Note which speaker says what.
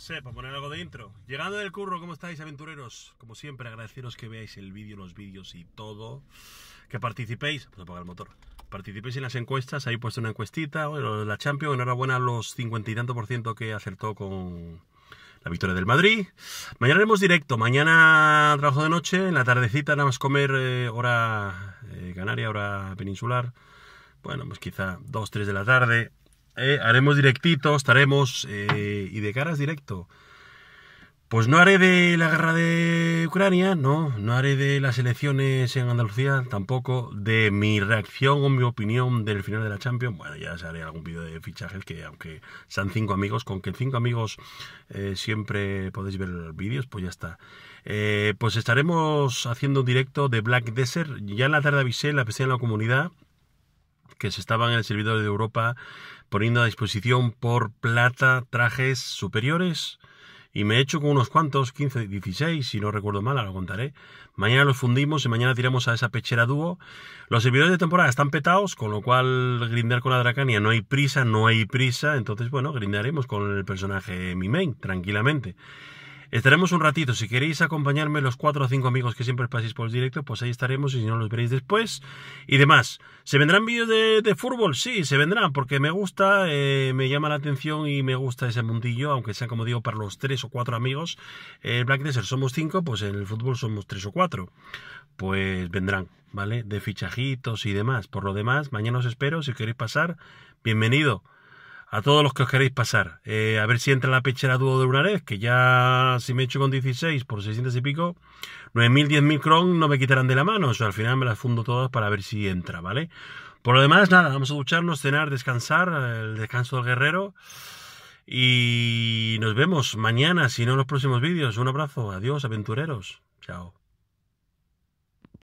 Speaker 1: sé, para poner algo de intro. Llegando del curro, ¿cómo estáis, aventureros? Como siempre, agradeceros que veáis el vídeo, los vídeos y todo. Que participéis. a pues apagar el motor. Participéis en las encuestas. Ahí he puesto una encuestita. Bueno, la Champions. Enhorabuena a los cincuenta y tanto por ciento que acertó con la victoria del Madrid. Mañana haremos directo. Mañana trabajo de noche. En la tardecita, nada más comer eh, hora eh, canaria, hora peninsular. Bueno, pues quizá dos, tres de la tarde eh, haremos directito, estaremos eh, y de caras directo. Pues no haré de la guerra de Ucrania, no, no haré de las elecciones en Andalucía, tampoco de mi reacción o mi opinión del final de la Champions. Bueno, ya os haré algún vídeo de fichajes que aunque sean cinco amigos, con que cinco amigos eh, siempre podéis ver los vídeos, pues ya está. pues estaremos haciendo un directo de Black Desert. Ya en la tarde avisé, la avisé en la comunidad que se estaban en el servidor de Europa poniendo a disposición por plata trajes superiores. Y me he hecho con unos cuantos, 15, 16, si no recuerdo mal, lo contaré. Mañana los fundimos y mañana tiramos a esa pechera dúo. Los servidores de temporada están petados, con lo cual grindar con la Dracania no hay prisa, no hay prisa. Entonces, bueno, grindaremos con el personaje mi main, tranquilamente. Estaremos un ratito, si queréis acompañarme los cuatro o cinco amigos que siempre paséis por el directo, pues ahí estaremos y si no los veréis después y demás. ¿Se vendrán vídeos de, fútbol? Sí, se vendrán porque me gusta, eh, me llama la atención y me gusta ese mundillo, aunque sea como digo para los tres o cuatro amigos. El Black Desert somos cinco, pues en el fútbol somos tres o cuatro. Pues vendrán, ¿vale? De fichajitos y demás. Por lo demás, mañana os espero, si queréis pasar, bienvenido a todos los que os queréis pasar. Eh, a ver si entra la pechera dúo de una vez, que ya si me echo con 16 por 600 y pico, 9.000, 10.000 cron no me quitarán de la mano. O sea, al final me las fundo todas para ver si entra, ¿vale? Por lo demás, nada, vamos a ducharnos, cenar, descansar, el descanso del guerrero. Y nos vemos mañana, si no en los próximos vídeos. Un abrazo, adiós, aventureros. Chao.